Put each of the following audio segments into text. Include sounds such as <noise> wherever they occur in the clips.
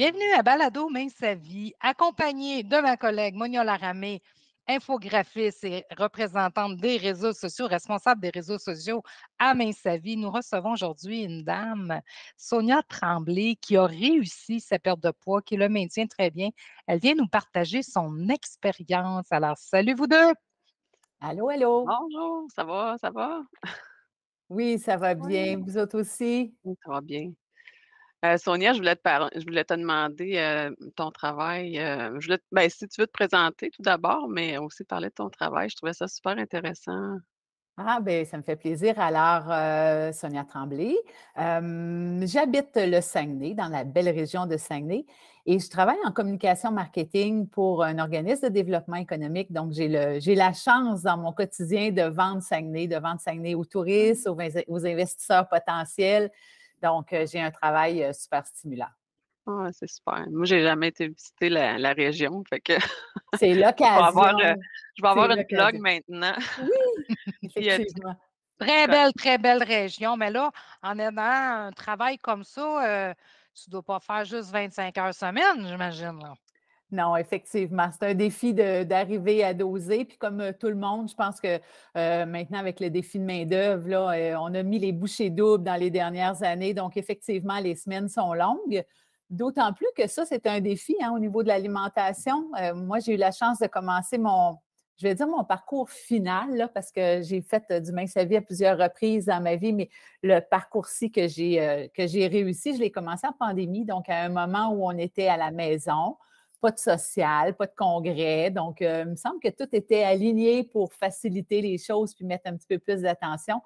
Bienvenue à Balado Main sa vie, accompagnée de ma collègue Monia Laramé, infographiste et représentante des réseaux sociaux, responsable des réseaux sociaux à Main sa vie. Nous recevons aujourd'hui une dame, Sonia Tremblay, qui a réussi sa perte de poids, qui le maintient très bien. Elle vient nous partager son expérience. Alors, salut vous deux! Allô, allô! Bonjour, ça va, ça va? Oui, ça va bien. Vous autres aussi? Oui, ça va bien. Euh, Sonia, je voulais te, je voulais te demander euh, ton travail. Euh, ben, si tu veux te présenter tout d'abord, mais aussi parler de ton travail. Je trouvais ça super intéressant. Ah, ben, ça me fait plaisir. Alors, Sonia Tremblay, j'habite le Saguenay, dans la belle région de Saguenay, et je travaille en communication marketing pour un organisme de développement économique. Donc, j'ai, j'ai la chance dans mon quotidien de vendre Saguenay, de vendre Saguenay aux mmh. touristes, aux investisseurs potentiels, donc, euh, j'ai un travail euh, super stimulant. Ah, c'est super. Moi, j'ai jamais été visiter la, région. Fait que c'est <laughs> euh, l'occasion. je vais avoir, une blog maintenant. Oui, <laughs> effectivement. Très ben belle, très belle région. Mais là, en ayant un travail comme ça, tu ne dois pas faire juste 25 heures semaine, j'imagine. Non, effectivement. C'est un défi d'arriver à doser. Puis comme euh, tout le monde, je pense que euh, maintenant, avec le défi de main-d'œuvre, euh, on a mis les bouchées doubles dans les dernières années. Donc, effectivement, les semaines sont longues. D'autant plus que ça, c'est un défi hein, au niveau de l'alimentation. moi, j'ai eu la chance de commencer mon, je vais dire mon parcours final, là, parce que j'ai fait du mince à vie à plusieurs reprises dans ma vie, mais le parcours-ci que j'ai réussi, je l'ai commencé en pandémie, donc à un moment où on était à la maison pas de social, pas de congrès. Donc, euh, il me semble que tout était aligné pour faciliter les choses puis mettre un petit peu plus d'attention.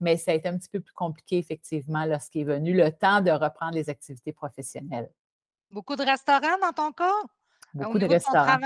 Mais ça a été un petit peu plus compliqué, effectivement, lorsqu'il est venu le temps de reprendre les activités professionnelles. Beaucoup de restaurants dans ton cas? Beaucoup de restaurants.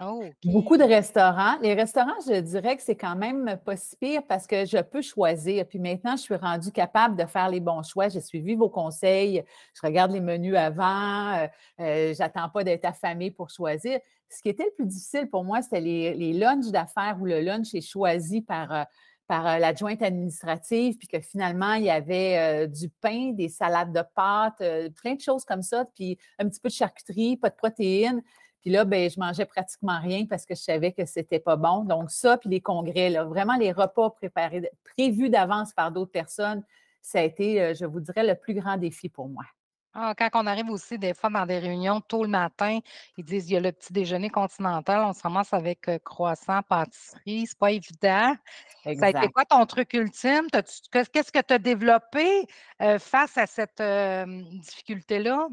Oh, Beaucoup de restaurants. Les restaurants, je dirais que c'est quand même pas si pire parce que je peux choisir. Puis maintenant, je suis rendue capable de faire les bons choix. J'ai suivi vos conseils. Je regarde les menus avant. Euh, euh, j'attends pas d'être affamée pour choisir. Ce qui était le plus difficile pour moi, c'était les, les, lunchs d'affaires où le lunch est choisi par. Euh, par l'adjointe administrative, puis que finalement, il y avait du pain, des salades de pâtes, plein de choses comme ça, puis un petit peu de charcuterie, pas de protéines. Puis là, ben, je mangeais pratiquement rien parce que je savais que c'était pas bon. Donc, ça, puis les congrès, là, vraiment les repas préparés, prévus d'avance par d'autres personnes, ça a été, euh, je vous dirais, le plus grand défi pour moi. Ah, quand on arrive aussi des fois dans des réunions tôt le matin, ils disent il y a le petit déjeuner continental, on se ramasse avec euh, croissant, pâtisserie, c'est pas évident. Ça a été quoi ton truc ultime? Qu'est-ce que tu as développé euh, face à cette difficulté-là?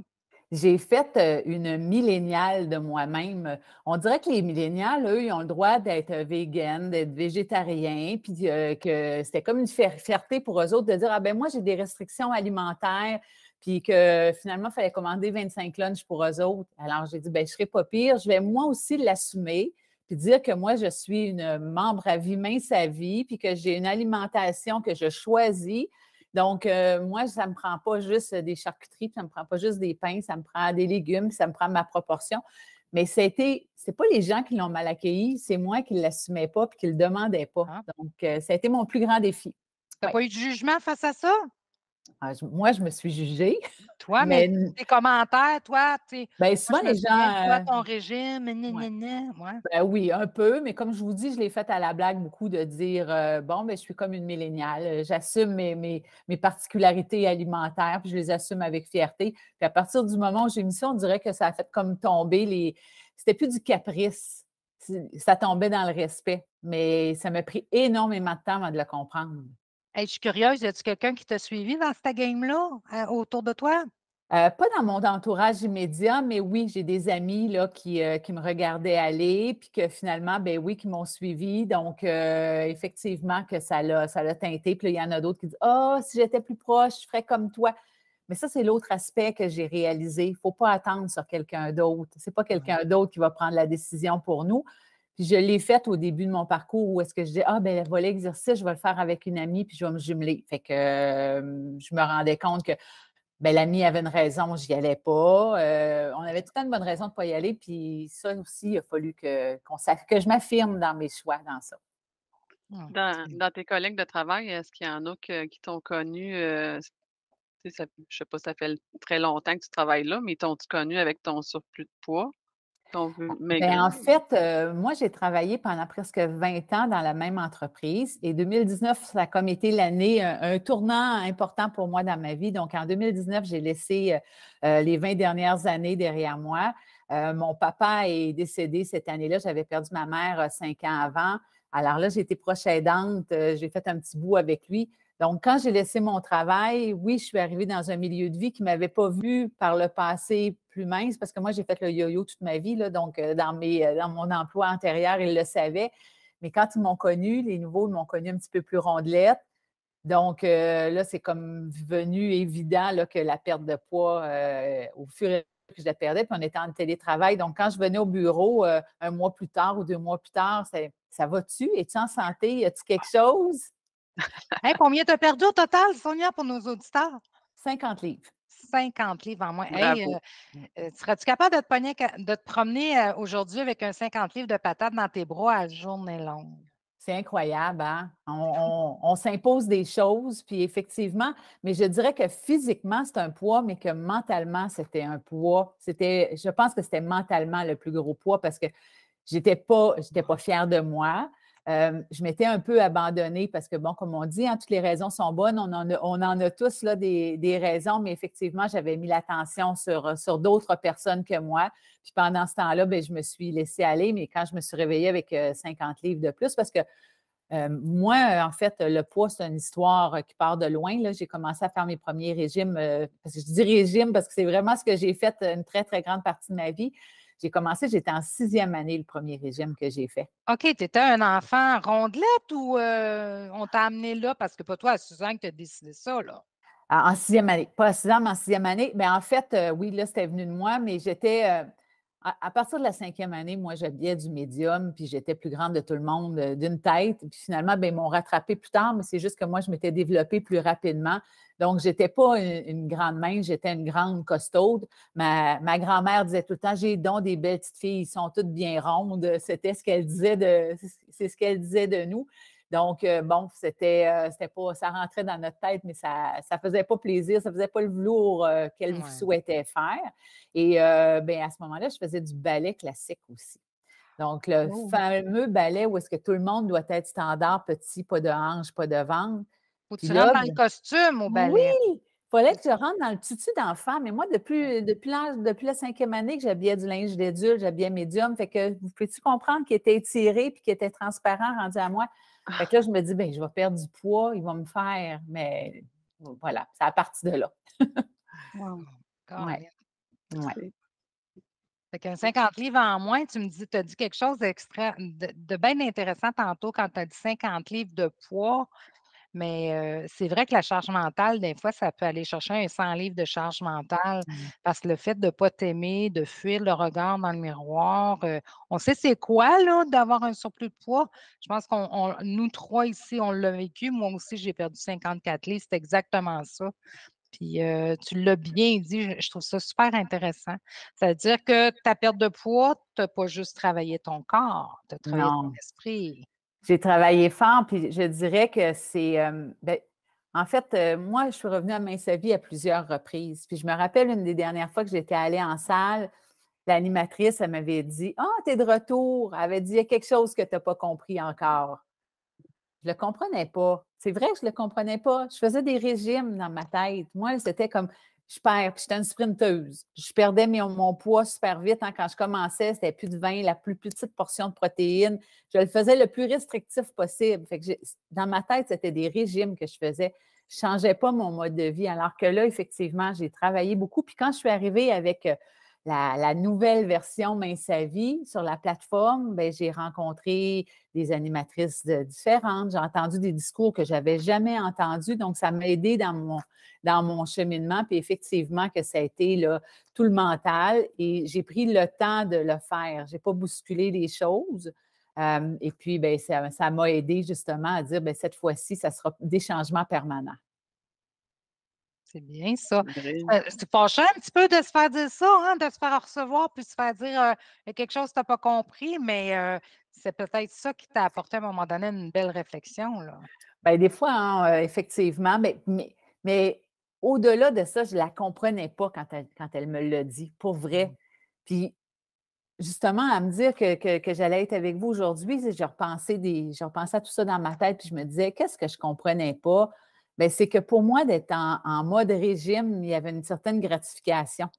j'ai fait une milléniale de moi-même. On dirait que les milléniaux, eux, ils ont le droit d'être vegan, d'être végétarien, puis que c'était comme une fierté pour eux autres de dire Ah ben moi, j'ai des restrictions alimentaires, puis que finalement, il fallait commander 25 lunchs pour eux autres. Alors, j'ai dit Ben, je serai pas pire, je vais moi aussi l'assumer. Puis dire que moi, je suis une membre à vie mince à vie, puis que j'ai une alimentation que je choisis, donc, euh, moi, ça ne me prend pas juste des charcuteries, ça ne me prend pas juste des pains, ça me prend des légumes, ça me prend ma proportion. Mais c'était, c'est pas les gens qui l'ont mal accueilli, c'est moi qui ne l'assumais pas et qui ne le demandais pas. Ah. Donc, euh, ça a été mon plus grand défi. Tu n'as pas eu de jugement face à ça? Ah, moi, je me suis jugée. Toi, <laughs> mais, tes commentaires, toi, tu ben, souvent, les gens. Toi, ton régime, nan, ouais. nan, Ben, oui, un peu, mais comme je vous dis, je l'ai fait à la blague beaucoup de dire euh, bon, ben, je suis comme une milléniale, euh, j'assume mes, mes, mes, particularités alimentaires, puis je les assume avec fierté. Puis à partir du moment où j'ai mis ça, on dirait que ça a fait comme tomber les. C'était plus du caprice. Ça tombait dans le respect, mais ça m'a pris énormément de temps avant de le comprendre je suis curieuse, y a-tu quelqu'un qui t'a suivi dans cette game-là autour de toi? Euh, pas dans mon entourage immédiat, mais oui, j'ai des amis là, euh, qui, me regardaient aller, puis que finalement, ben oui, qui m'ont suivi. Donc, euh, effectivement, que ça l'a, ça l'a teinté. Puis il y en a d'autres qui disent oh, si j'étais plus proche, je ferais comme toi. Mais ça, c'est l'autre aspect que j'ai réalisé. Il ne faut pas attendre sur quelqu'un d'autre. Ce n'est pas quelqu'un d'autre qui va prendre la décision pour nous. Puis je l'ai faite au début de mon parcours où est-ce que je dis Ah, ben voilà l'exercice, je vais le faire avec une amie, puis je vais me jumeler. Fait que je me rendais compte que ben, l'ami avait une raison, je n'y allais pas. Euh, on avait tout le temps de bonnes raisons de ne pas y aller. Puis ça aussi, il a fallu que, que je m'affirme dans mes choix dans ça. Ah, dans, tes collègues de travail, est-ce qu'il y en a qui t'ont connu? Euh, je ne sais pas, ça fait très longtemps que tu travailles là, mais tont connu avec ton surplus de poids? Ah, ben, en fait, euh, moi, j'ai travaillé pendant presque 20 ans dans la même entreprise et 2019, ça a comme été l'année, euh, un, tournant important pour moi dans ma vie. Donc, en 2019, j'ai laissé euh, les 20 dernières années derrière moi. mon papa est décédé cette année-là. J'avais perdu ma mère cinq ans avant. Alors là, j'étais proche aidante. J'ai fait un petit bout avec lui. Donc, quand j'ai laissé mon travail, oui, je suis arrivée dans un milieu de vie qui ne m'avait pas vu par le passé plus mince, parce que moi, j'ai fait le yo-yo toute ma vie. donc, euh, dans, euh, dans mon emploi antérieur, ils le savaient. Mais quand ils m'ont connue, les nouveaux m'ont connue un petit peu plus rondelette. Donc, euh, là, c'est comme venu évident que la perte de poids, au fur et à mesure que je la perdais, puis on était en télétravail. Donc, quand je venais au bureau un mois plus tard ou deux mois plus tard, ça va-tu? Es-tu en santé? Y a-tu quelque chose? <laughs> combien tu as perdu au total, Sonia, pour nos auditeurs? 50 livres. 50 livres en moins. Euh, euh, serais tu capable de te, promener euh, aujourd'hui avec un 50 livres de patates dans tes bras à journée longue? C'est incroyable, hein? On, s'impose des choses, puis effectivement, mais je dirais que physiquement, c'est un poids, mais que mentalement, c'était un poids. C'était, je pense que c'était mentalement le plus gros poids parce que j'étais pas, j'étais pas fière de moi. Euh, je m'étais un peu abandonnée parce que, bon, comme on dit, hein, toutes les raisons sont bonnes. On en a, tous là, des, raisons, mais effectivement, j'avais mis l'attention sur, d'autres personnes que moi. Puis pendant ce temps-là, ben, je me suis laissée aller, mais quand je me suis réveillée avec 50 euh, livres de plus, parce que euh, moi, en fait, le poids, c'est une histoire qui part de loin. J'ai commencé à faire mes premiers régimes. parce que je dis régime parce que c'est vraiment ce que j'ai fait une très, très grande partie de ma vie. J'ai commencé, j'étais en sixième année, le premier régime que j'ai fait. OK, tu étais un enfant rondelette ou euh, on t'a amené là parce que pas toi, Suzanne, que tu as décidé ça, là? Ah, en sixième année. Pas à ans, mais en sixième année. Mais ben, en fait, euh, oui, là, c'était venu de moi, mais j'étais. Euh, à, partir de la cinquième année, moi, j'habillais du médium, puis j'étais plus grande de tout le monde euh, d'une tête. Puis finalement, ben, ils m'ont rattrapé plus tard, mais c'est juste que moi, je m'étais développée plus rapidement. Donc, je n'étais pas une, grande main, j'étais une grande costaude. Ma, grand-mère disait tout le temps J'ai donc des belles petites filles, ils sont toutes bien rondes. C'était ce qu'elle disait de c'est ce qu'elle disait de nous. Donc, euh, bon, euh, c'était, pas, ça rentrait dans notre tête, mais ça, ne faisait pas plaisir, ça faisait pas le velours euh, qu'elle vous souhaitait faire. Et ben, à ce moment-là, je faisais du ballet classique aussi. Donc, le oh! fameux ballet où est-ce que tout le monde doit être standard, petit, pas de hanche, pas de ventre. Ou tu rentres dans ben le costume au ballet. Oui! Il fallait que je rentre dans le tutu d'enfant, mais moi, depuis, depuis, depuis la cinquième année que j'habillais du linge d'adulte, j'habillais médium, fait que vous pouvez-tu comprendre qu'il était étiré puis qu'il était transparent rendu à moi? Fait que là, je me dis, ben, je vais perdre du poids, il va me faire, mais voilà, c'est à partir de là. <laughs> Ouais. Fait que 50 livres en moins, tu me dis, tu as dit quelque chose de, de bien intéressant tantôt quand tu as dit 50 livres de poids. Mais c'est vrai que la charge mentale, des fois, ça peut aller chercher un 100 livres de charge mentale mmh parce que le fait de ne pas t'aimer, de fuir le regard dans le miroir, on sait c'est quoi, d'avoir un surplus de poids. Je pense qu'on, nous trois ici, on l'a vécu. Moi aussi, j'ai perdu 54 livres. C'est exactement ça. Puis tu l'as bien dit, je, trouve ça super intéressant. C'est-à-dire que ta perte de poids, tu n'as pas juste travaillé ton corps, tu as travaillé ton esprit. J'ai travaillé fort, puis je dirais que c'est. Euh, ben, en fait, euh, moi, je suis revenue à Mince Vie à plusieurs reprises. Puis je me rappelle une des dernières fois que j'étais allée en salle, l'animatrice, elle m'avait dit Ah, t'es de retour. Elle avait dit Il y a quelque chose que tu n'as pas compris encore. Je ne le comprenais pas. C'est vrai que je ne le comprenais pas. Je faisais des régimes dans ma tête. Moi, c'était comme je perds. Puis j'étais une sprinteuse. Je perdais mon poids super vite. Hein, quand je commençais, c'était plus de 20, la plus petite portion de protéines. Je le faisais le plus restrictif possible. dans ma tête, c'était des régimes que je faisais. Je ne changeais pas mon mode de vie. Alors que là, effectivement, j'ai travaillé beaucoup. Puis quand je suis arrivée avec euh, la, nouvelle version Mince à vie sur la plateforme, ben, j'ai rencontré des animatrices différentes, j'ai entendu des discours que j'avais jamais entendus, donc ça m'a aidé dans mon, dans mon cheminement, puis effectivement que ça a été tout le mental et j'ai pris le temps de le faire. J'ai pas bousculé les choses. Euh, et puis, ben ça m'a aidé justement à dire, ben, cette fois-ci, ça sera des changements permanents. C'est bien ça. C'est fâchant un petit peu de se faire dire ça, hein, de se faire recevoir puis se faire dire quelque chose que tu n'as pas compris, mais c'est peut-être ça qui t'a apporté à un moment donné une belle réflexion. Là. Bien, des fois, hein, effectivement, mais, mais, au-delà de ça, je ne la comprenais pas quand elle, quand elle me l'a dit, pour vrai. Mmh. Puis justement, à me dire que, j'allais être avec vous aujourd'hui, j'ai repensé des, à tout ça dans ma tête, puis je me disais, qu'est-ce que je ne comprenais pas? Ben, c'est que pour moi, d'être en, mode régime, il y avait une certaine gratification.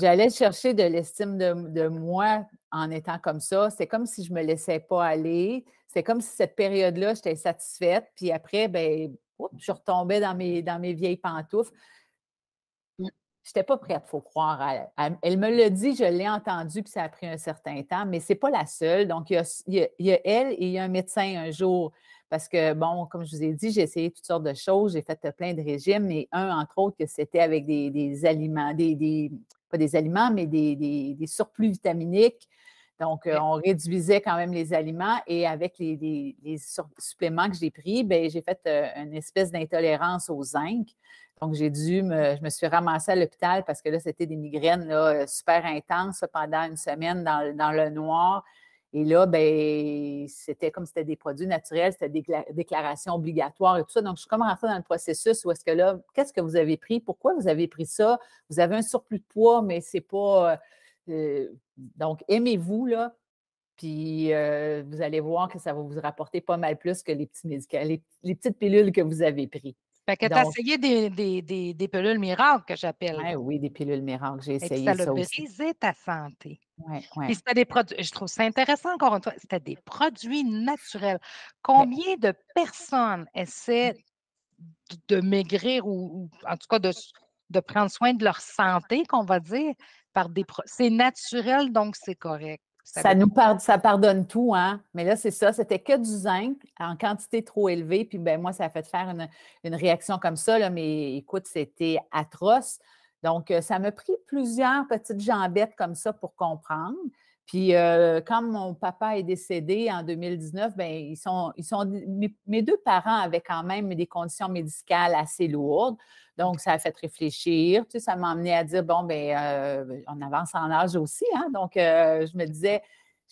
J'allais chercher de l'estime de, moi en étant comme ça. C'est comme si je ne me laissais pas aller. C'est comme si cette période-là, j'étais satisfaite. Puis après, ben, je retombais dans mes, dans mes vieilles pantoufles. Mmh. Je n'étais pas prête, il faut croire. elle me l'a dit, je l'ai entendu, puis ça a pris un certain temps, mais ce n'est pas la seule. Donc, il y a elle et il y a un médecin un jour. Parce que, bon, comme je vous ai dit, j'ai essayé toutes sortes de choses, j'ai fait plein de régimes, mais un, entre autres, que c'était avec des, aliments, des, pas des aliments, mais des, des surplus vitaminiques. Donc, on réduisait quand même les aliments et avec les, suppléments que j'ai pris, ben, j'ai fait une espèce d'intolérance au zinc. Donc, j'ai dû me, je me suis ramassée à l'hôpital parce que là, c'était des migraines là, super intenses pendant une semaine dans le noir. Et là, ben, c'était comme c'était des produits naturels, c'était des déclarations obligatoires et tout ça. Donc, je suis comme rentrée dans le processus où est-ce que là, qu'est-ce que vous avez pris? Pourquoi vous avez pris ça? Vous avez un surplus de poids, mais c'est pas. Euh, euh, donc, aimez-vous, là. Puis euh, vous allez voir que ça va vous rapporter pas mal plus que les petits les, petites pilules que vous avez prises. Fait que tu as essayé des, des, des, pilules miracles que j'appelle. Ben oui, des pilules miracles, j'ai essayé ça. Ça a brisé ta santé. Ouais, des produits, je trouve ça intéressant encore une fois, c'était des produits naturels. Ben Combien de personnes essaient de maigrir ou, en tout cas de, prendre soin de leur santé, qu'on va dire, par des C'est naturel, donc c'est correct. Ça, nous pardonne, ça pardonne tout, hein? Mais là, c'est ça, c'était que du zinc en quantité trop élevée. Puis ben moi, ça a fait faire une, réaction comme ça, mais écoute, c'était atroce. Donc, euh, ça m'a pris plusieurs petites jambettes comme ça pour comprendre. Puis, quand euh, mon papa est décédé en 2019, ben, ils sont, mes, deux parents avaient quand même des conditions médicales assez lourdes. Donc, ça a fait réfléchir. Tu ça m'a amené à dire, bon, ben euh, on avance en âge aussi. Hein. Donc, je me disais,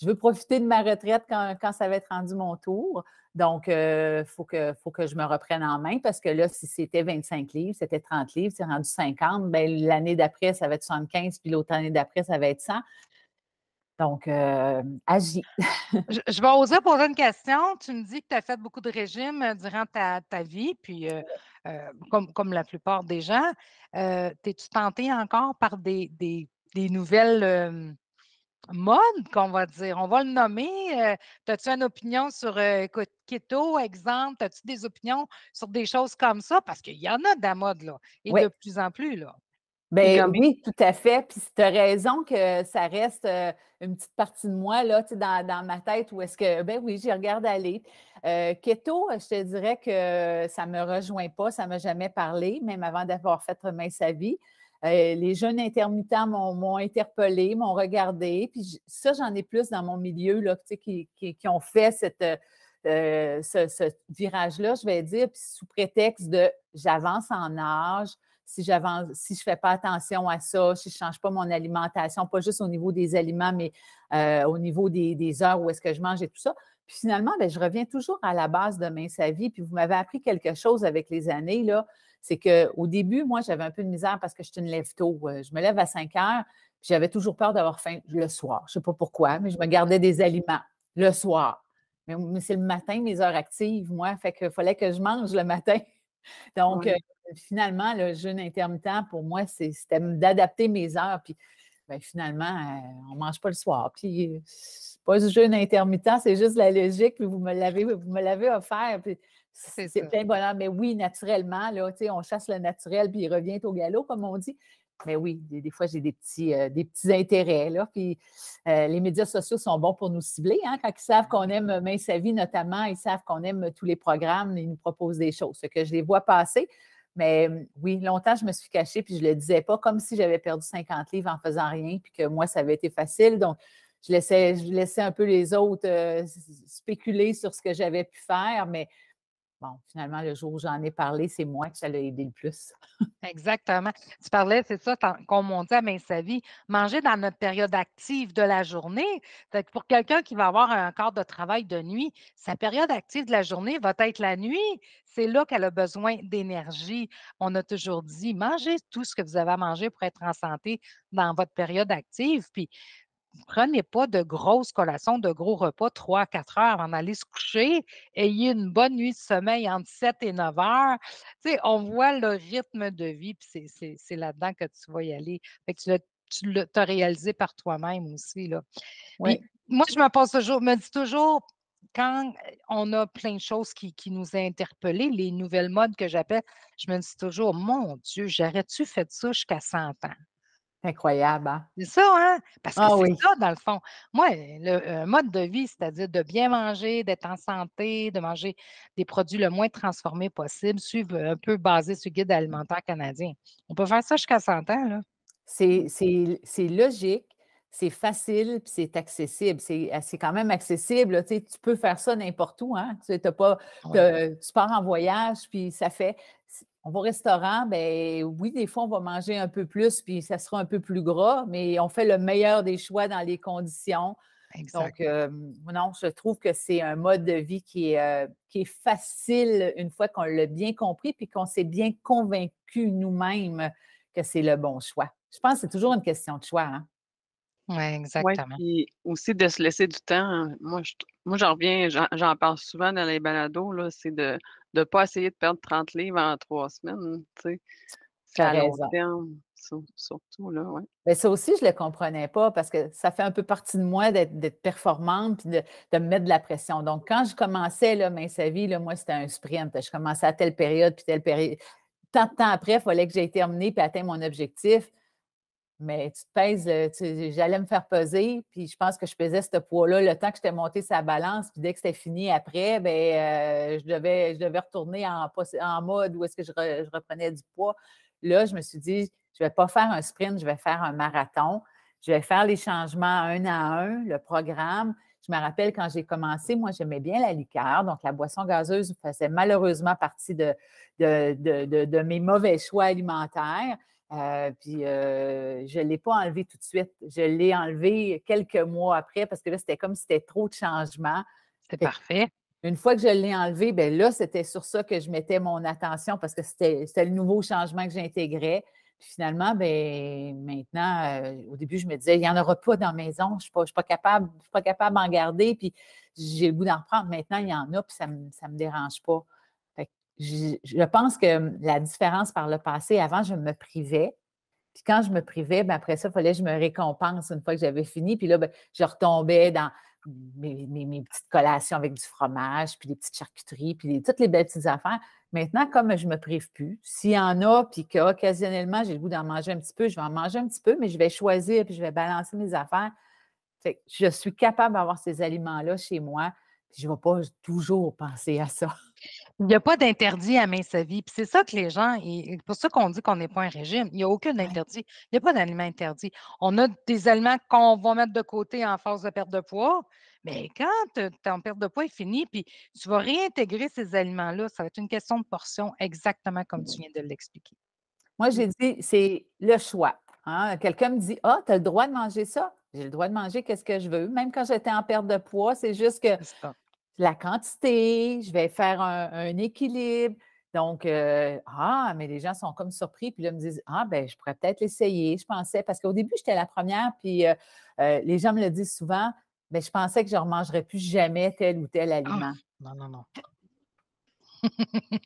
je veux profiter de ma retraite quand ça va être rendu mon tour. Donc, il euh, faut, que, faut que je me reprenne en main parce que là, si c'était 25 livres, c'était 30 livres, c'est rendu 50, ben, l'année d'après, ça va être 75, puis l'autre année d'après, ça va être 100. Donc, euh, agis. <laughs> je, vais oser poser une question. Tu me dis que tu as fait beaucoup de régimes euh, durant ta, vie, puis comme, comme, la plupart des gens, t'es-tu tenté encore par des nouvelles mode qu'on va dire. On va le nommer. Euh, as-tu une opinion sur euh, keto, exemple? As-tu des opinions sur des choses comme ça? Parce qu'il y en a de la mode, là, et de plus en plus, là. Bien, oui, tout à fait. Puis tu as raison que ça reste euh, une petite partie de moi là, dans, dans ma tête où est-ce que, ben oui, j'y regarde aller. keto, je te dirais que ça ne me rejoint pas, ça ne m'a jamais parlé, même avant d'avoir fait main sa vie. Euh, les jeunes intermittents m'ont interpellé, m'ont regardé. Puis ça, j'en ai plus dans mon milieu là, qui, ont fait euh, ce, virage-là, je vais dire, puis sous prétexte de j'avance en âge, si j'avance, si je ne fais pas attention à ça, si je ne change pas mon alimentation, pas juste au niveau des aliments, mais euh, au niveau des, heures où est-ce que je mange et tout ça. Puis finalement, ben, je reviens toujours à la base de Main Sa Vie. Puis vous m'avez appris quelque chose avec les années, là c'est qu'au début, moi, j'avais un peu de misère parce que je suis une lève tôt. Euh, je me lève à 5 heures, j'avais toujours peur d'avoir faim le soir. Je ne sais pas pourquoi, mais je me gardais des aliments le soir. Mais, c'est le matin, mes heures actives, moi, fait qu'il fallait que je mange le matin. <laughs> Donc, euh, finalement, le jeûne intermittent, pour moi, c'était d'adapter mes heures. Puis, ben, finalement, euh, on ne mange pas le soir. Puis, pas du jeûne intermittent, c'est juste la logique. Puis, vous me l'avez, offert. C'est plein bonheur. Mais oui, naturellement, là, on chasse le naturel puis il revient au galop, comme on dit. Mais oui, des, fois, j'ai des petits, euh, des petits intérêts. puis, euh, les médias sociaux sont bons pour nous cibler. Hein, quand ils savent qu'on aime Main sa vie, notamment, ils savent qu'on aime tous les programmes, ils nous proposent des choses. Ce que je les vois passer. Mais euh, oui, longtemps, je me suis cachée, puis je ne le disais pas, comme si j'avais perdu 50 livres en faisant rien, puis que moi, ça avait été facile. Donc, je laissais, je laissais un peu les autres spéculer sur ce que j'avais pu faire, mais bon, finalement, le jour où j'en ai parlé, c'est moi qui ça l'a aidé le plus. Exactement. Tu parlais, c'est ça, qu'on on dit à Main sa vie, manger dans notre période active de la journée. pour quelqu'un qui va avoir un corps de travail de nuit, sa période active de la journée va être la nuit. C'est là qu'elle a besoin d'énergie. On a toujours dit, mangez tout ce que vous avez à manger pour être en santé dans votre période active. Puis prenez pas de grosses collations, de gros repas, 3 à 4 heures avant d'aller se coucher. Ayez une bonne nuit de sommeil entre 7 et 9 heures. Tu on mmh. voit le rythme de vie, puis c'est là-dedans que tu vas y aller. tu l'as réalisé par toi-même aussi. Là. moi, je me pense toujours, me dis toujours, quand euh, on a plein de choses qui, qui nous ont les nouvelles modes que j'appelle, je me dis toujours, mon Dieu, j'aurais-tu fait ça jusqu'à 100 ans? Incroyable, hein? C'est ça, hein? Parce que ah c'est ça, dans le fond. Moi, le euh, mode de vie, c'est-à-dire de bien manger, d'être en santé, de manger des produits le moins transformés possible, suivre euh, un peu basé sur le guide alimentaire canadien. On peut faire ça jusqu'à 100 ans, là. C'est logique, c'est facile, puis c'est accessible. C'est euh, quand même accessible. sais, tu peux faire ça n'importe où. Hein? pas, tu pars en voyage, puis ça fait on va au restaurant, ben oui, des fois, on va manger un peu plus, puis ça sera un peu plus gras, mais on fait le meilleur des choix dans les conditions. Donc, euh, non, je trouve que c'est un mode de vie euh, qui est, facile une fois qu'on l'a bien compris, puis qu'on s'est bien convaincu nous-mêmes que c'est le bon choix. Je pense que c'est toujours une question de choix. Hein. Oui, exactement. aussi de se laisser du temps. Hein. Moi, moi j'en reviens, j'en parle souvent dans les balados, là, c'est de de ne pas essayer de perdre 30 livres en trois semaines. Tu sais. C'est à long surtout. Là, ouais. Mais ça aussi, je ne le comprenais pas parce que ça fait un peu partie de moi d'être performante et de, me mettre de la pression. Donc, quand je commençais, là, main sa vie, là, moi, c'était un sprint. Je commençais à telle période, puis telle période. Tant de temps après, il fallait que j'aie terminé et atteint mon objectif. Mais tu te pèses, euh, j'allais me faire peser, puis je pense que je pesais ce poids-là le temps que j'étais monté sa balance, puis dès que c'était fini après, ben, euh, je, devais, je devais retourner en, mode où est-ce que je, reprenais du poids. Là, je me suis dit, je ne vais pas faire un sprint, je vais faire un marathon. Je vais faire les changements un à un, le programme. Je me rappelle quand j'ai commencé, moi, j'aimais bien la liqueur, donc la boisson gazeuse faisait malheureusement partie de mes mauvais choix alimentaires. Euh, puis euh, je ne l'ai pas enlevé tout de suite. Je l'ai enlevé quelques mois après parce que là, c'était comme si c'était trop de changements. C'était parfait. Une fois que je l'ai enlevé, ben là, c'était sur ça que je mettais mon attention parce que c'était le nouveau changement que j'intégrais. Puis finalement, ben maintenant, euh, au début, je me disais, il n'y en aura pas dans la maison, je ne suis, pas, capable, suis pas capable d'en garder, puis j'ai le goût d'en prendre. Maintenant, il y en a, puis ça ne ça me dérange pas je, pense que la différence par le passé, avant, je me privais. Puis quand je me privais, ben, après ça, il fallait que je me récompense une fois que j'avais fini. Puis là, ben, je retombais dans mes, petites collations avec du fromage, puis des petites charcuteries, puis toutes les belles petites affaires. Maintenant, comme je ne me prive plus, s'il y en a, puis qu'occasionnellement, j'ai le goût d'en manger un petit peu, je vais en manger un petit peu, mais je vais choisir, puis je vais balancer mes affaires. je suis capable d'avoir ces aliments-là chez moi je ne vais pas toujours penser à ça. Il n'y a pas d'interdit à main sa vie. c'est ça que les gens, et pour ça qu'on dit qu'on n'est pas un régime, il n'y a aucun interdit. Il n'y a pas d'aliment interdit. On a des aliments qu'on va mettre de côté en phase de perte de poids, mais quand ta perte de poids est finie, puis tu vas réintégrer ces aliments-là, ça va être une question de portion, exactement comme tu viens de l'expliquer. Moi, j'ai dit, c'est le choix. Hein. Quelqu'un me dit Ah, tu as le droit de manger ça? J'ai le droit de manger qu'est-ce que je veux. Même quand j'étais en perte de poids, c'est juste que la quantité, je vais faire un, équilibre. Donc, euh, ah, mais les gens sont comme surpris, puis là, ils me disent, ah, ben, je pourrais peut-être l'essayer. Je pensais, parce qu'au début, j'étais la première, puis euh, euh, les gens me le disent souvent, mais je pensais que je ne remangerais plus jamais tel ou tel ah! aliment. Non, non, non. <laughs>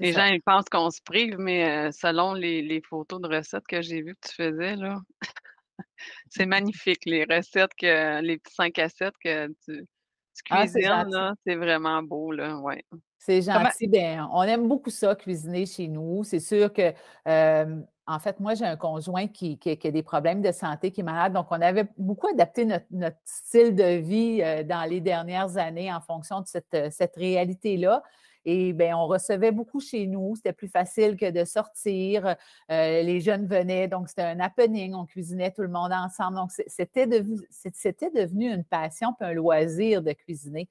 les gens, ils pensent qu'on se prive, mais selon les, photos de recettes que j'ai vues que tu faisais, là, <laughs> c'est magnifique, les recettes, que les petits 5 à que tu, ah, cuisine, c'est vraiment beau, là, ouais. C'est gentil. Bien, on aime beaucoup ça, cuisiner chez nous. C'est sûr que, en fait, moi, j'ai un conjoint qui, a des problèmes de santé, qui est malade. Donc, on avait beaucoup adapté notre, style de vie dans les dernières années en fonction de cette, cette réalité-là. Et ben, on recevait beaucoup chez nous. C'était plus facile que de sortir. Euh, les jeunes venaient, donc c'était un happening. On cuisinait tout le monde ensemble. Donc, c'était devenu, une passion puis un loisir de cuisiner.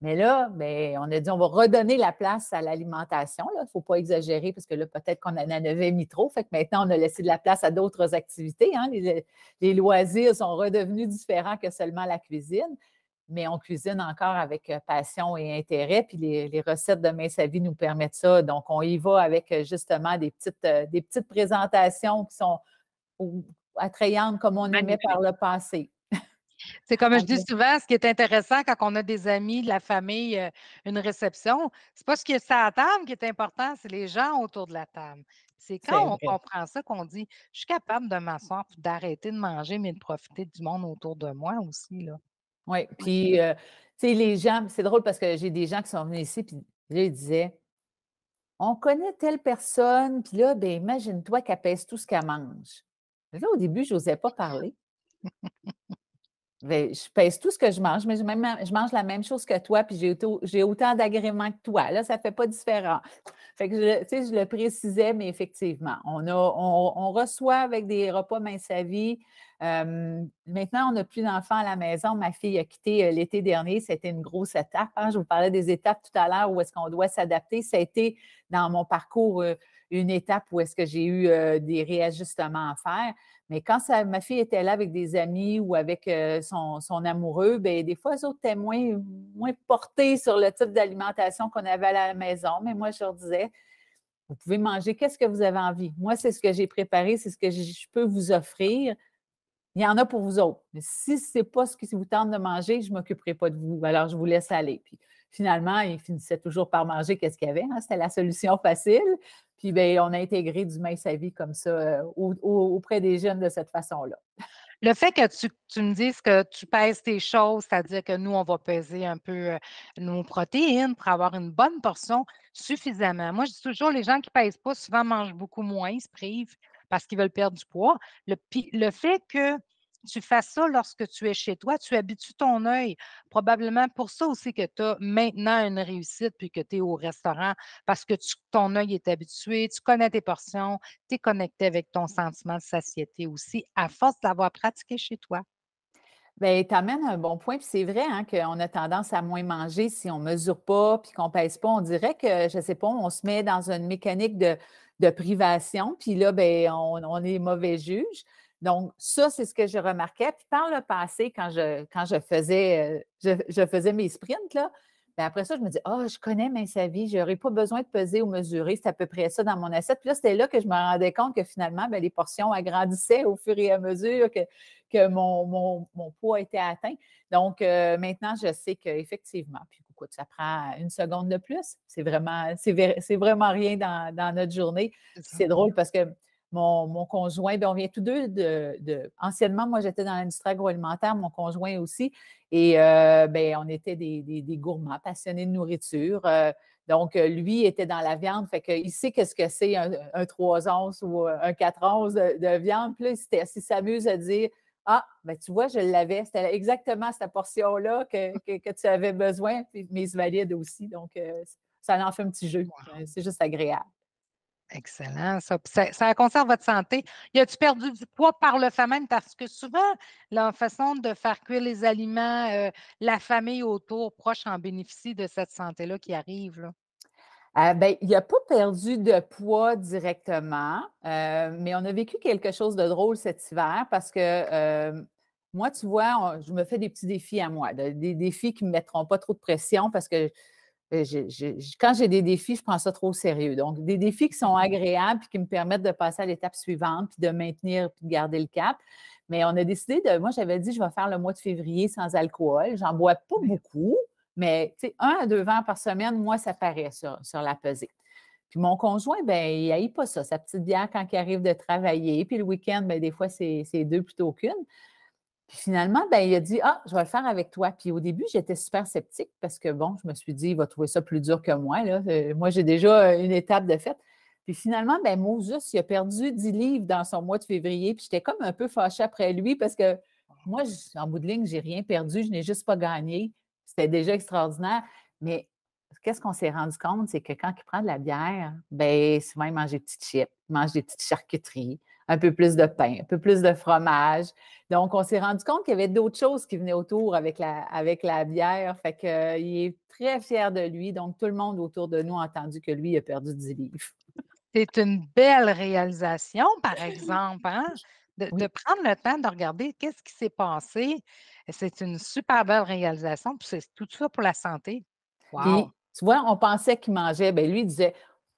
Mais là, ben, on a dit, on va redonner la place à l'alimentation. Il ne faut pas exagérer parce que là, peut-être qu'on en avait mis trop. Fait que maintenant, on a laissé de la place à d'autres activités. Hein. les, loisirs sont redevenus différents que seulement la cuisine mais on cuisine encore avec euh, passion et intérêt. Puis les, recettes de Main Vie nous permettent ça. Donc, on y va avec euh, justement des petites, euh, des petites présentations qui sont attrayantes comme on aimait par le passé. C'est comme je dis souvent, ce qui est intéressant quand on a des amis, de la famille, une réception, c'est pas ce qui est à la table qui est important, c'est les gens autour de la table. C'est quand on comprend ça qu'on dit, je suis capable de m'asseoir, d'arrêter de manger, mais de profiter du monde autour de moi aussi. Là. Oui, puis, euh, tu sais, les gens, c'est drôle parce que j'ai des gens qui sont venus ici, puis là, ils disaient On connaît telle personne, puis là, ben imagine-toi qu'elle pèse tout ce qu'elle mange. Là, au début, je n'osais pas parler. Ben, je pèse tout ce que je mange, mais je, mange la même chose que toi, puis j'ai autant, d'agréments que toi. Là, ça ne fait pas différent. je, tu sais, je le précisais, mais effectivement, on, reçoit avec des repas mince à maintenant, on n'a plus d'enfants à la maison. Ma fille a quitté euh, l'été dernier. C'était une grosse étape. Hein. Je vous parlais des étapes tout à l'heure où est-ce qu'on doit s'adapter. Ça a été dans mon parcours euh, une étape où est-ce que j'ai eu euh, des réajustements à faire. Mais quand ma fille était là avec des amis ou avec euh, son, amoureux, bien, des fois, eux autres étaient moins, portés sur le type d'alimentation qu'on avait à la maison. Mais moi, je leur disais, vous pouvez manger qu'est-ce que vous avez envie. Moi, c'est ce que j'ai préparé, c'est ce que je peux vous offrir. Il y en a pour vous autres. Mais si ce n'est pas ce que vous tentez de manger, je ne m'occuperai pas de vous. Alors, je vous laisse aller. Puis finalement, ils finissaient toujours par manger qu'est-ce qu'il y avait. Hein. C'était la solution facile. Puis ben, on a intégré du maïs à vie comme ça euh, auprès des jeunes de cette façon-là. Le fait que tu, me dises que tu pèses tes choses, c'est-à-dire que nous, on va peser un peu euh, nos protéines pour avoir une bonne portion suffisamment. Moi, je dis toujours, les gens qui ne pèsent pas souvent mangent beaucoup moins, ils se privent parce qu'ils veulent perdre du poids. le fait que tu fais ça lorsque tu es chez toi, tu habitues ton œil. Probablement pour ça aussi que tu as maintenant une réussite puis que tu es au restaurant parce que ton œil est habitué, tu connais tes portions, tu es connecté avec ton sentiment de satiété aussi à force d'avoir pratiqué chez toi. Bien, tu amènes un bon point. Puis c'est vrai hein, qu'on a tendance à moins manger si on ne mesure pas puis qu'on ne pèse pas. On dirait que, je ne sais pas, on se met dans une mécanique de, privation. Puis là, ben, on est mauvais juge. Donc, ça, c'est ce que je remarquais. Puis par le passé, quand je, quand je, faisais, euh, je, faisais mes sprints, là, bien après ça, je me dis, ah, oh, je connais ma vie, je n'aurais pas besoin de peser ou mesurer, c'est à peu près ça dans mon assiette. Puis là, c'était là que je me rendais compte que finalement, ben, les portions agrandissaient au fur et à mesure que, que mon, mon, mon poids était atteint. Donc, euh, maintenant, je sais qu'effectivement, puis écoute, ça prend une seconde de plus. C'est vraiment, c'est, vraiment rien dans notre journée. C'est drôle parce que mon, conjoint, ben, on vient tous deux de. anciennement, moi, j'étais dans l'industrie agroalimentaire, mon conjoint aussi. Et euh, bien, on était des, gourmands passionnés de nourriture. Euh, donc, euh, lui était dans la viande, fait qu'il sait qu'est-ce que c'est un, 3 onces ou un 4 onces de, viande. Puis là, il s'amuse à dire Ah, ben tu vois, je l'avais. C'était exactement cette portion-là que, tu avais besoin. Puis, mais il se valide aussi. Donc, ça en fait un petit jeu. C'est juste agréable. Excellent. Ça, ça, conserve votre santé. Y a-tu perdu du poids par le famine Parce que souvent, la façon de faire cuire les aliments, euh, la famille autour, proche, en bénéficie de cette santé-là qui arrive. Là. Euh, ben, il pas perdu de poids directement, euh, mais on a vécu quelque chose de drôle cet hiver parce que moi, tu vois, je me fais des petits défis à moi, des défis qui ne me mettront pas trop de pression parce que euh, quand j'ai des défis, je prends ça trop au sérieux. Donc, des défis qui sont mmh. agréables puis qui me permettent de passer à l'étape suivante puis de maintenir puis de garder le cap. Mais on a décidé de. Moi, j'avais dit, je vais faire le mois de février sans alcool. J'en bois pas beaucoup, mais un à deux verres par semaine, moi, ça paraît sur, la pesée. Puis mon conjoint, ben, il a pas ça, sa petite bière quand il arrive de travailler. Puis le week-end, ben, des fois, c'est deux plutôt qu'une. Puis finalement, ben, il a dit Ah, je vais le faire avec toi. Puis au début, j'étais super sceptique parce que bon, je me suis dit, il va trouver ça plus dur que moi. Euh, moi, j'ai déjà euh, une étape de fait. Puis finalement, ben, Moses, il a perdu 10 livres dans son mois de février. Puis j'étais comme un peu fâchée après lui parce que moi, en bout de ligne, je n'ai rien perdu, je n'ai juste pas gagné. C'était déjà extraordinaire. Mais qu'est-ce qu'on s'est rendu compte? C'est que quand il prend de la bière, ben, souvent, il mange des petites chips, il mange des petites charcuteries un peu plus de pain, un peu plus de fromage. Donc, on s'est rendu compte qu'il y avait d'autres choses qui venaient autour avec la, avec la bière. Fait qu'il euh, est très fier de lui. Donc, tout le monde autour de nous a entendu que lui a perdu 10 livres. C'est une belle réalisation, par exemple, hein, de, prendre le temps de regarder qu'est-ce qui s'est passé. C'est une super belle réalisation. Puis c'est tout ça pour la santé. Wow. tu vois, on pensait qu'il mangeait. Bien, lui, il disait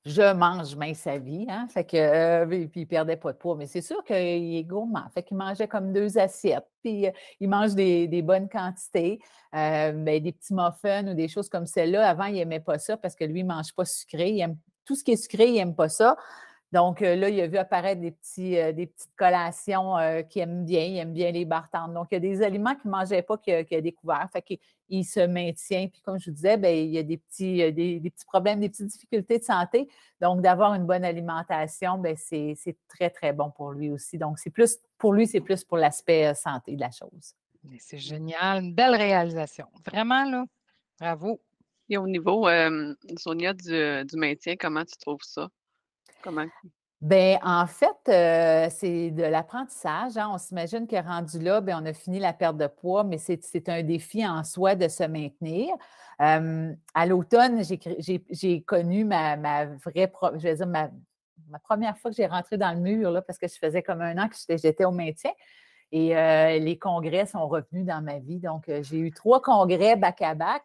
je mange mince sa vie, hein? Fait que, euh, puis il perdait pas de poids. Mais c'est sûr qu'il est gourmand. Fait qu'il mangeait comme deux assiettes. Puis euh, il mange des, bonnes quantités. Euh, ben, des petits muffins ou des choses comme celle-là. Avant, il n'aimait pas ça parce que lui, il mange pas sucré. Il aime tout ce qui est sucré, il n'aime pas ça. Donc euh, là, il a vu apparaître des, petits, euh, des petites collations euh, qu'il aime bien. Il aime bien les bartendes. Donc, il y a des aliments qu'il ne mangeait pas qu'il a, découvert. Fait qu'il se maintient. Puis comme je vous disais, ben, il y a des petits, des, petits problèmes, des petites difficultés de santé. Donc, d'avoir une bonne alimentation, ben, c'est très, très bon pour lui aussi. Donc, c'est plus pour lui, c'est plus pour l'aspect santé de la chose. C'est génial, une belle réalisation. Vraiment, là, bravo. Et au niveau, Sonia, du maintien, comment tu trouves ça? Comment? Ben, en fait, euh, c'est de l'apprentissage. Hein. On s'imagine que rendu là, ben, on a fini la perte de poids, mais c'est un défi en soi de se maintenir. à l'automne, j'ai connu ma, vraie, je dire, ma, première fois que j'ai rentré dans le mur, là, parce que je faisais comme un an que j'étais au maintien. Et euh, les congrès sont revenus dans ma vie. Donc, euh, j'ai eu trois congrès bac à bac.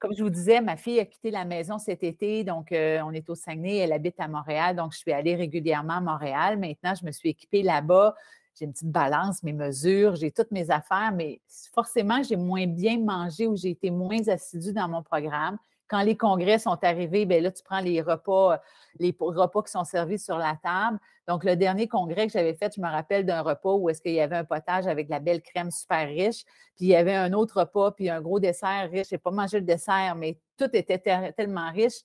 Comme je vous disais, ma fille a quitté la maison cet été, donc euh, on est au Saguenay, elle habite à Montréal, donc je suis allée régulièrement à Montréal. Maintenant, je me suis équipée là-bas. J'ai une petite balance, mes mesures, j'ai toutes mes affaires, mais forcément, j'ai moins bien mangé ou j'ai été moins assidue dans mon programme. Quand les congrès sont arrivés, bien là, tu prends les repas, euh, les repas qui sont servis sur la table. Donc, le dernier congrès que j'avais fait, je me rappelle d'un repas où est-ce qu'il y avait un potage avec de la belle crème super riche, puis il y avait un autre repas, puis un gros dessert riche. Je n'ai pas mangé le dessert, mais tout était tellement riche.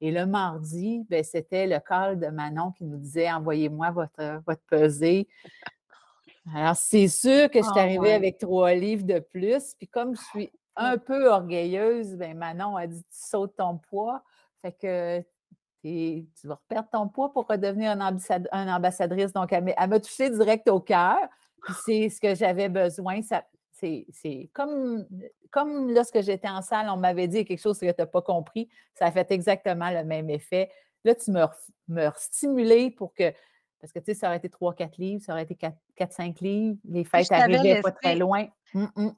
Et le mardi, ben, c'était le call de Manon qui nous disait Envoyez-moi votre, euh, votre pesée. Alors, c'est sûr que je suis <laughs> oh, arrivée avec trois livres de plus. Puis comme je suis un peu orgueilleuse, ben Manon a dit tu sautes ton poids, fait que tu vas perdre ton poids pour redevenir une, un ambassadrice. Donc, elle m'a touchée direct au cœur. C'est ce que j'avais besoin. C'est comme, lorsque j'étais en salle, on m'avait dit quelque chose que tu n'as pas compris. Ça a fait exactement le même effet. Là, tu me, me pour que. Parce que, tu sais, ça aurait été 3-4 livres, ça aurait été 4-5 livres. Les fêtes n'arrivaient pas très loin. Mm, mm.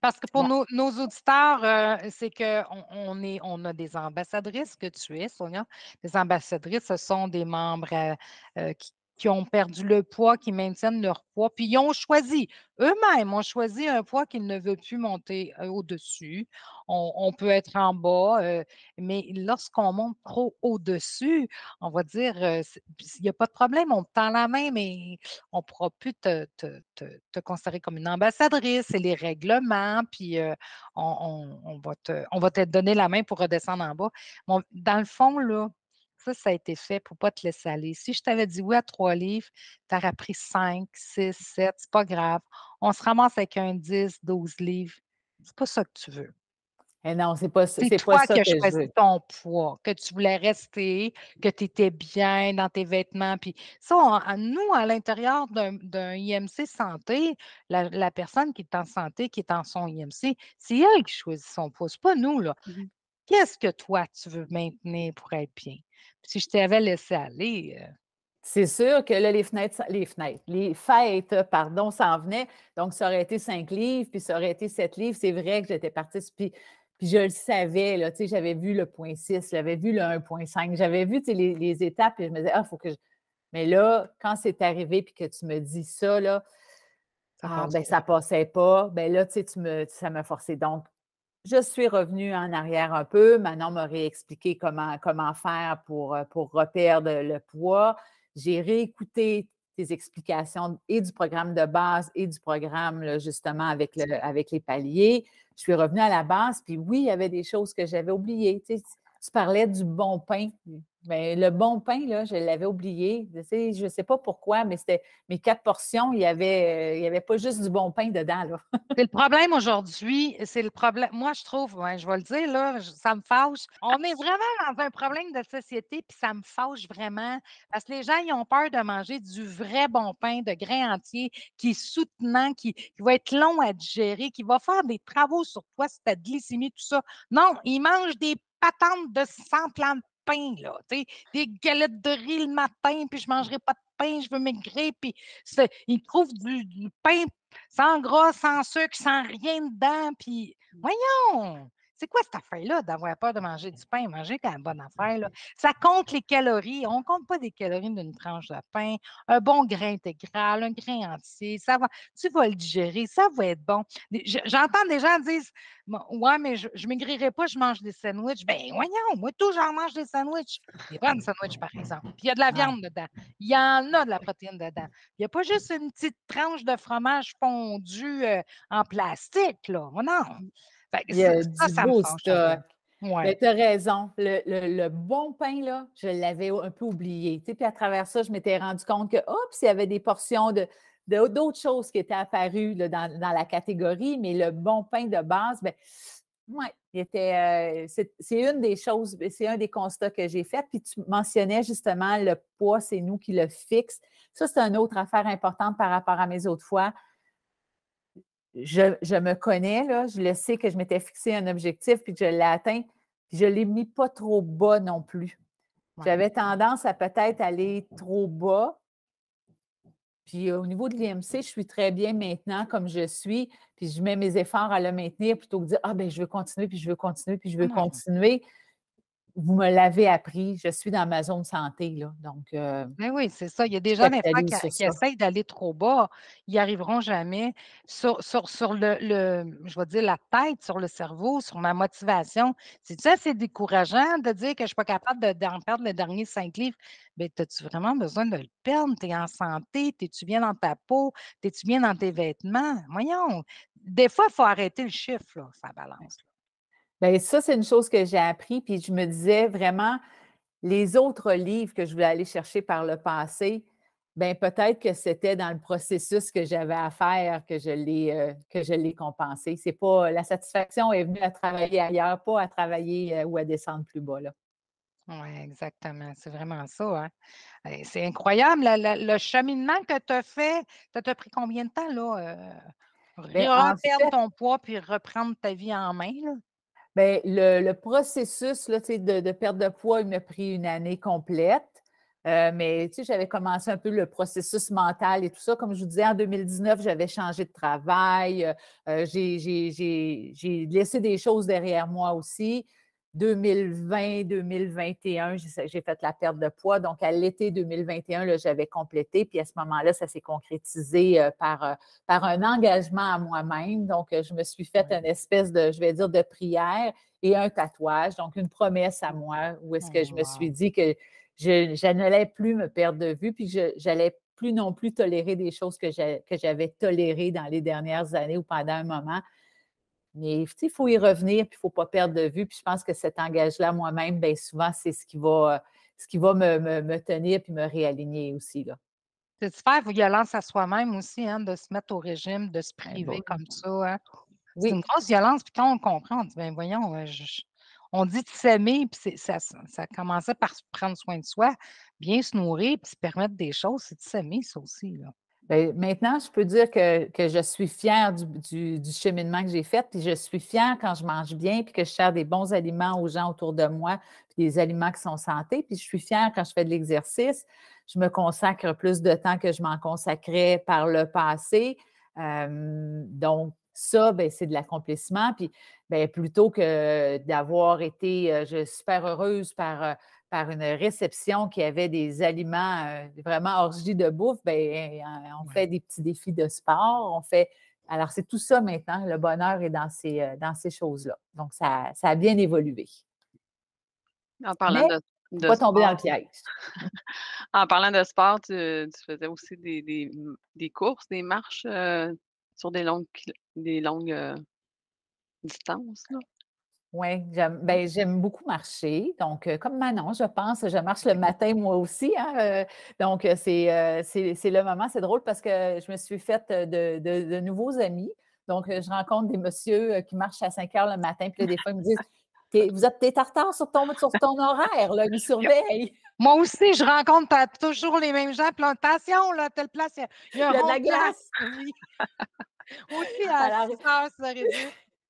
Parce que pour nos, auditeurs, euh, c'est qu'on on est, on a des ambassadrices que tu es, Sonia. Les ambassadrices, ce sont des membres euh, euh, qui, qui ont perdu le poids, qui maintiennent leur poids, puis ils ont choisi, eux-mêmes ont choisi un poids qu'ils ne veulent plus monter euh, au-dessus. On, peut être en bas, euh, mais lorsqu'on monte trop au-dessus, on va dire, euh, il n'y a pas de problème, on tend la main, mais on ne pourra plus te, considérer comme une ambassadrice, c'est les règlements, puis on, on, va te, on va te donner la main pour redescendre en bas. dans le fond, là, ça, ça a été fait pour ne pas te laisser aller. Si je t'avais dit oui à trois livres, tu aurais pris cinq, six, sept, c'est pas grave. On se ramasse avec un 10, 12 livres. C'est pas ça que tu veux. Et eh non, c'est pas, c'est toi pas ça que, je choisis ton poids, que tu voulais rester, que tu étais bien dans tes vêtements. Puis ça, nous, à l'intérieur d'un IMC santé, la, personne qui est en santé, qui est en son IMC, c'est elle qui choisit son poids, c'est pas nous. Là. Mmh Qu'est-ce que toi, tu veux maintenir pour être bien? Si je t'avais laissé aller. Euh, c'est sûr que là, les fenêtres, les fenêtres, les fêtes, euh, pardon, s'en venaient. Donc, ça aurait été cinq livres, puis ça aurait été sept livres. C'est vrai que j'étais partie. Puis, je le savais, là, tu sais, j'avais vu le point six, j'avais vu le 1.5, j'avais vu tu sais, les, étapes, puis je me disais, ah, il faut que je. Mais là, quand c'est arrivé, puis que tu me dis ça, là, ça ah, ben, ça passait pas. Ben là, tu sais, tu me, ça m'a forcé. Donc, je suis revenue en arrière un peu. Manon m'aurait expliqué comment, comment faire pour, euh, pour reperdre le poids. J'ai réécouté tes explications et du programme de base et du programme justement avec, le, avec les paliers. Je suis revenue à la base, puis oui, il y avait des choses que j'avais oubliées. tu parlais du bon pain. Mais le bon pain, là, je l'avais oublié. sais, je ne sais pas pourquoi, mais c'était mes quatre portions, il n'y avait, euh, il avait pas juste du bon pain dedans. <laughs> c'est le problème aujourd'hui. C'est le problème. Moi, je trouve, je vais le dire, là, ça me fâche. On est vraiment dans un problème de société, puis ça me fâche vraiment. Parce que les gens, ils ont peur de manger du vrai bon pain de grains entiers, qui est soutenant, qui, va être long à digérer, qui va faire des travaux sur toi, sur ta glycémie, tout ça. Non, ils mangent des patentes de 100 plantes pain, des galettes de riz le matin, puis je ne mangerai pas de pain, je veux maigrir, puis ils trouvent du, du, pain sans gras, sans sucre, sans rien dedans, puis mmh. voyons! C'est quoi cette affaire-là d'avoir peur de manger du pain? Manger quand une bonne mmh affaire. Là. Ça compte les calories. On ne compte pas des calories d'une tranche de pain. Un bon grain intégral, un grain entier, ça va, tu vas le digérer, ça va être bon. J'entends des gens dire Ouais, mais je ne maigrirai pas, je mange des sandwichs. Ben voyons, moi toujours, mange des sandwichs. Des bonnes sandwichs, par exemple. Puis il y a de la ah. viande dedans. Il y en a de la protéine dedans. Il n'y a pas juste une petite tranche de fromage fondu euh, en plastique, là. Oh, non tu as raison. Le, bon pain, là, je l'avais un peu oublié. Puis à travers ça, je m'étais rendu compte que, hop, il y avait des portions de d'autres choses qui étaient apparues dans, la catégorie, mais le bon pain de base, ben, euh, c'est une des choses, c'est un des constats que j'ai fait. Puis tu mentionnais justement le poids, c'est nous qui le fixe. Ça, c'est une autre affaire importante par rapport à mes autres fois je, me connais, là, je le sais que je m'étais fixé un objectif, puis que je l'ai atteint, je ne l'ai mis pas trop bas non plus. J'avais tendance à peut-être aller trop bas. Puis euh, au niveau de l'IMC, je suis très bien maintenant comme je suis, puis je mets mes efforts à le maintenir plutôt que de dire Ah, ben je veux continuer, puis je veux continuer, puis je veux continuer vous me l'avez appris, je suis dans ma zone santé. Là, donc, euh, ben oui, c'est ça. Il y a des gens des qui, essayent d'aller trop bas. Ils n'y arriveront jamais. Sur, le, le, je dire, la tête, sur le cerveau, sur ma motivation, c'est ça, c'est décourageant de dire que je ne suis pas capable d'en perdre les dernier cinq livres. Mais ben, as-tu vraiment besoin de le perdre? Tu es en santé? Es-tu bien dans ta peau? Es-tu bien dans tes vêtements? Voyons. Des fois, il faut arrêter le chiffre, là, ça balance. Bien, ça, c'est une chose que j'ai appris, puis je me disais vraiment, les autres livres que je voulais aller chercher par le passé, ben peut-être que c'était dans le processus que j'avais à faire que je l'ai euh, que je compensé. C'est pas la satisfaction est venue à travailler ailleurs, pas à travailler euh, ou à descendre plus bas là. Oui, exactement. C'est vraiment ça. Hein. Euh, c'est incroyable le cheminement que tu as fait. Ça t'a pris combien de temps là? Euh, ben, ton poids puis reprendre ta vie en main? Là? Bien, le, processus là, de, de, perte de poids, il m'a pris une année complète. Euh, mais j'avais commencé un peu le processus mental et tout ça. Comme je vous disais, en 2019, j'avais changé de travail. Euh, j'ai laissé des choses derrière moi aussi. 2020-2021, j'ai fait la perte de poids. Donc, à l'été 2021, j'avais complété. Puis à ce moment-là, ça s'est concrétisé euh, euh, par, un engagement à moi-même. Donc, euh, je me suis fait une espèce de, je vais dire, de prière et un tatouage, donc une promesse à moi, où est-ce que je me oh, suis dit que je, n'allais plus me perdre de vue, puis que j'allais plus non plus tolérer des choses que j'avais tolérées dans les dernières années ou pendant un moment. Mais il faut y revenir, puis il ne faut pas perdre de vue. Puis je pense que cet engagement là moi-même, bien souvent, c'est ce qui va, ce qui va me, tenir puis me réaligner aussi. Là. C'est de faire violence à soi-même aussi, hein, de se mettre au régime, de se ah, ben priver comme ça. Hein. Oui. C'est une grosse violence. Puis quand on comprend, on dit, ben, voyons, euh, on dit de s'aimer, puis ça, ça commençait par prendre soin de soi, bien se nourrir, puis se permettre des choses, c'est de s'aimer, ça aussi. Là. Ben, maintenant, je peux dire que, je suis fière du, cheminement que j'ai fait, puis je suis fière quand je mange bien, puis que je sers des bons aliments aux gens autour de moi, puis des aliments qui sont santé, puis je suis fière quand je fais de l'exercice. Je me consacre plus de temps que je m'en consacrais par le passé. Euh, donc, ça, ben, c'est de l'accomplissement. Puis, bien, plutôt que d'avoir été, euh, super heureuse par euh, par une réception qui avait des aliments euh, vraiment orgie de bouffe, ben, on fait des petits défis de sport, on fait. Alors, c'est tout ça maintenant. Le bonheur est dans ces, euh, dans ces choses-là. Donc, ça, a bien évolué. En parlant de, tomber sport, <laughs> en parlant de sport, tu, faisais aussi des, courses, des marches euh, sur des longues, des longues distances. Là. Oui, j'aime ben, j'aime beaucoup marcher. Donc, euh, comme Manon, je pense, je marche le <laughs> matin moi aussi. Hein, euh, donc, euh, c'est, c'est, le moment. C'est drôle parce que je me suis faite de, nouveaux amis. Donc, je rencontre des messieurs qui marchent à 5 heures le matin. Puis là, des fois, ils me disent Vous êtes des tartares sur ton, sur ton horaire, là, ils surveillent. Moi aussi, je rencontre toujours les mêmes gens. Plantation, là, telle place, il y a, de la glace. <laughs> aussi, à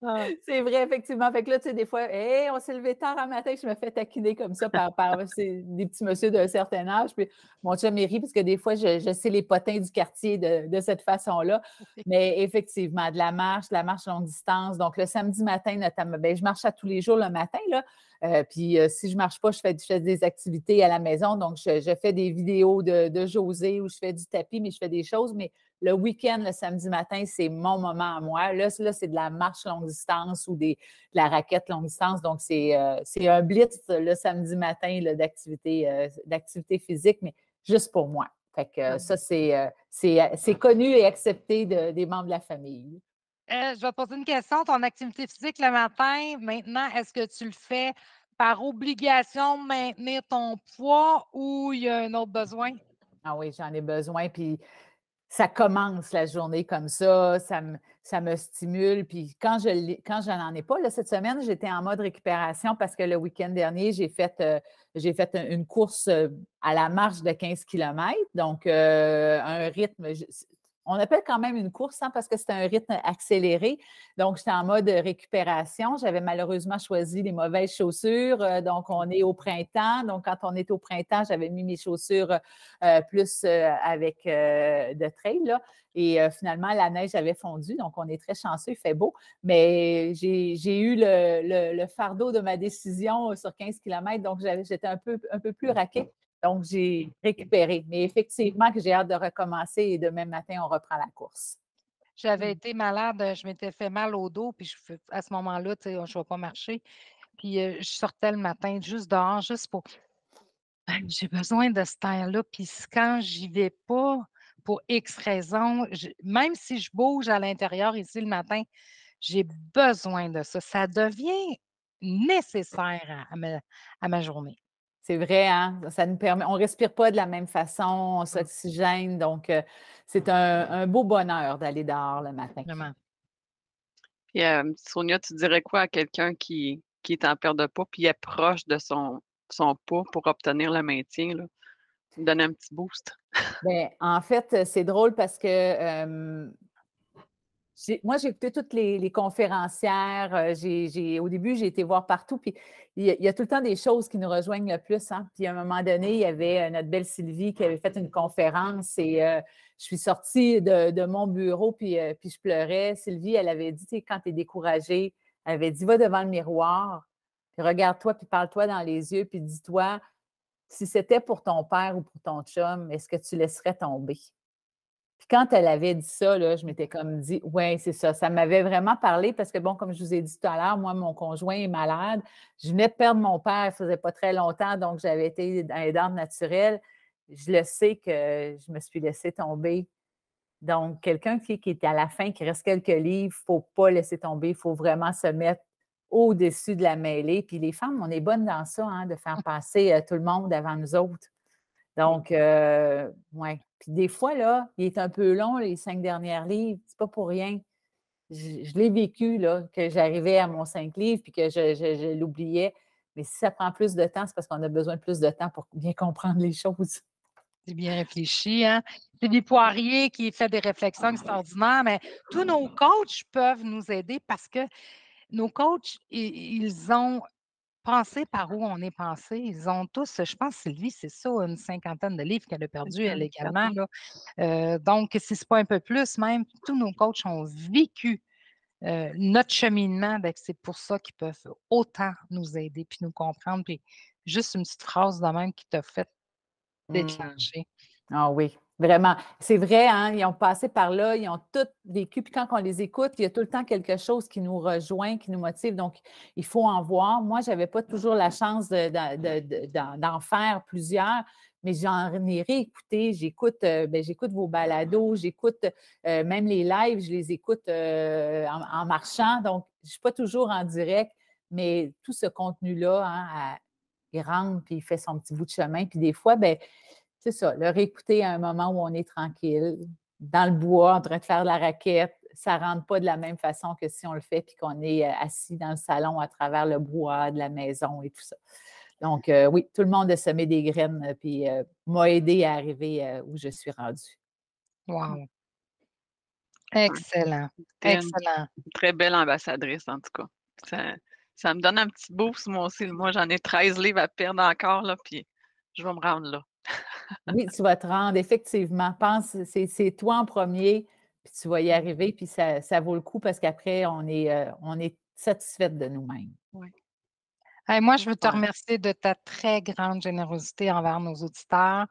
ah. C'est vrai, effectivement. Fait que là, tu sais, des fois, on s'est levé tard un matin, je me fais taquiner comme ça par, <laughs> des petits monsieurs d'un certain âge. Puis mon chum rit, parce que des fois, je, sais les potins du quartier de, cette façon-là. <laughs> Mais effectivement, de la marche, de la marche longue distance. Donc, le samedi matin, notamment, ben, je marche à tous les jours le matin. Là. Euh, puis euh, si je marche pas, je fais, des activités à la maison. Donc, je, fais des vidéos de, de, José où je fais du tapis, mais je fais des choses. Mais le week-end, le samedi matin, c'est mon moment à moi. Là, c'est de la marche longue distance ou des, de la raquette longue distance. Donc, c'est euh, un blitz le samedi matin d'activité euh, d'activité physique, mais juste pour moi. Fait que euh, ah. ça, c'est connu et accepté des membres de la famille. je vais poser une question. Ton activité physique le matin, maintenant, est-ce que tu le fais par obligation de maintenir ton poids ou il y a un autre besoin? Ah oui, j'en ai besoin. Puis ça commence la journée comme ça, ça me, ça me stimule. Puis quand je n'en ai pas, cette semaine, j'étais en mode récupération parce que le week-end dernier, j'ai fait, euh, fait une course euh, à la marche de 15 km, donc euh, un rythme on appelle quand même une course hein, parce que c'est un rythme accéléré. Donc, j'étais en mode récupération. J'avais malheureusement choisi les mauvaises chaussures. Euh, donc, on est au printemps. Donc, quand on est au printemps, j'avais mis mes chaussures euh, plus euh, avec de trail. Là. Et finalement, la neige avait fondu. Donc, on est très chanceux. Il fait beau. Mais j'ai eu le, fardeau de ma décision sur 15 km. Donc, j'étais un peu, un peu plus raquée. Donc, j'ai récupéré. Mais effectivement, que j'ai hâte de recommencer et demain matin, on reprend la course. J'avais mmh. été malade, je m'étais fait mal au dos, puis à ce moment-là, je ne vais pas marcher. Puis euh, je sortais le matin juste dehors, juste pour. <laughs> J'ai besoin de ce temps-là. Puis quand j'y vais pas, pour X raisons, même si je bouge à l'intérieur ici le matin, j'ai besoin de ça. Ça devient nécessaire à ma journée. C'est vrai, hein? ça nous permet, on ne respire pas de la même façon, on mmh. s'oxygène, donc euh, c'est un, beau bonheur d'aller dehors le matin. Vraiment. Euh, Sonia, tu dirais quoi à quelqu'un qui, qui, est en perte de poids puis est proche de son, son poids pour obtenir le maintien? Là? donnes un petit boost. Ben, en fait, c'est drôle parce que euh, moi, j'ai écouté toutes les, conférencières. Euh, j'ai au début, j'ai été voir partout. Puis il y, a tout le temps des choses qui nous rejoignent le plus. Hein. Puis à un moment donné, il y avait euh, notre belle Sylvie qui avait fait une conférence et euh, je suis sortie de, mon bureau, puis, puis je pleurais. Sylvie, elle avait dit, quand tu es découragée, elle avait dit, va devant le miroir, regarde-toi, puis parle-toi dans les yeux, puis dis-toi, si c'était pour ton père ou pour ton chum, est-ce que tu laisserais tomber? Puis quand elle avait dit ça, je mmh. m'étais comme dit, oui, c'est ça, ça m'avait vraiment parlé parce que, bon, comme je vous ai dit tout à l'heure, moi, mon conjoint est malade. Je venais de perdre mon père, il faisait pas très longtemps, donc j'avais été aidante naturelle. Je le sais que je me suis laissée tomber. Donc, quelqu'un qui, est à la fin, qui reste quelques livres, il ne faut pas laisser tomber, il faut vraiment se mettre au-dessus de la mêlée. Puis les femmes, on est bonnes dans ça, hein, de faire <laughs> passer euh, tout le monde avant nous autres. Donc, euh, ouais. Puis des fois, là, il est un peu long, les cinq dernières livres. C'est pas pour rien. Je, l'ai vécu, là, que j'arrivais à mon cinq livres puis que je, l'oubliais. Mais si ça prend plus de temps, c'est parce qu'on a besoin de plus de temps pour bien comprendre les choses. C'est bien réfléchi, hein? C'est des poiriers qui fait des réflexions extraordinaires, mais tous nos coachs peuvent nous aider parce que nos coachs, ils ont Penser par où on est pensé, Ils ont tous, je pense, Sylvie, c'est ça, une cinquantaine de livres qu'elle a perdu, elle également. Là. Euh, donc, si ce n'est pas un peu plus, même tous nos coachs ont vécu euh, notre cheminement. Ben, c'est pour ça qu'ils peuvent autant nous aider puis nous comprendre. Puis juste une petite phrase de même qui t'a fait mmh. déclencher. Ah oui, Vraiment. C'est vrai, hein, ils ont passé par là, ils ont tout vécu. Puis quand on les écoute, il y a tout le temps quelque chose qui nous rejoint, qui nous motive. Donc, il faut en voir. Moi, je n'avais pas toujours la chance d'en faire plusieurs, mais j'en ai réécouté. J'écoute euh, ben, j'écoute vos balados, j'écoute euh, même les lives, je les écoute euh, en, marchant. Donc, je ne suis pas toujours en direct, mais tout ce contenu-là, hein, il rentre, puis il fait son petit bout de chemin. Puis des fois, ben c'est ça, le réécouter à un moment où on est tranquille, dans le bois, en train de faire la raquette, ça ne rentre pas de la même façon que si on le fait puis qu'on est euh, assis dans le salon à travers le bois de la maison et tout ça. Donc, euh, oui, tout le monde a semé des graines, euh, puis m'a aidé à arriver où je suis rendue. Wow. Excellent. Excellent. très belle ambassadrice, en tout cas. Ça, me donne un petit boost, moi aussi. Moi, j'en ai 13 livres à perdre encore, là, puis je vais me rendre là oui, tu vas te rendre, effectivement. Pense, c'est toi en premier, puis tu vas y mmh. arriver, puis ça, vaut le coup parce qu'après, on est, euh, est satisfaite de nous-mêmes. Oui. moi, je veux te remercier de ta très grande générosité envers nos auditeurs.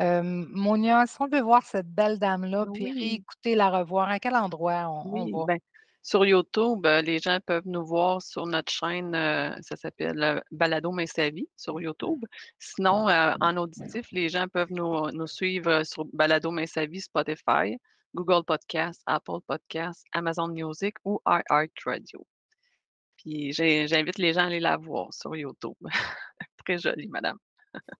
Euh, Monia, si on veut voir cette belle dame-là, puis écouter la revoir, à quel endroit on, va? Ben, sur YouTube, ben, les gens peuvent nous voir sur notre chaîne, euh, ça s'appelle euh, Balado Mais sa vie sur YouTube. Sinon, ah, euh, en auditif, les gens peuvent nous, suivre sur Balado Mais sa vie, Spotify, Google Podcast, Apple Podcast, Amazon Music ou iHeartRadio. Puis j'invite les gens à aller la voir sur YouTube. <laughs> Très jolie, madame. <laughs>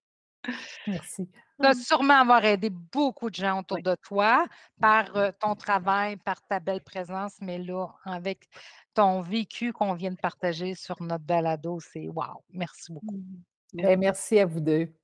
Merci. Tu sûrement avoir aidé beaucoup de gens autour de toi par euh, ton travail, par ta belle présence, mais là, avec ton vécu qu'on vient de partager sur notre balado, c'est wow. Merci beaucoup. Mm. Ben, merci à vous deux.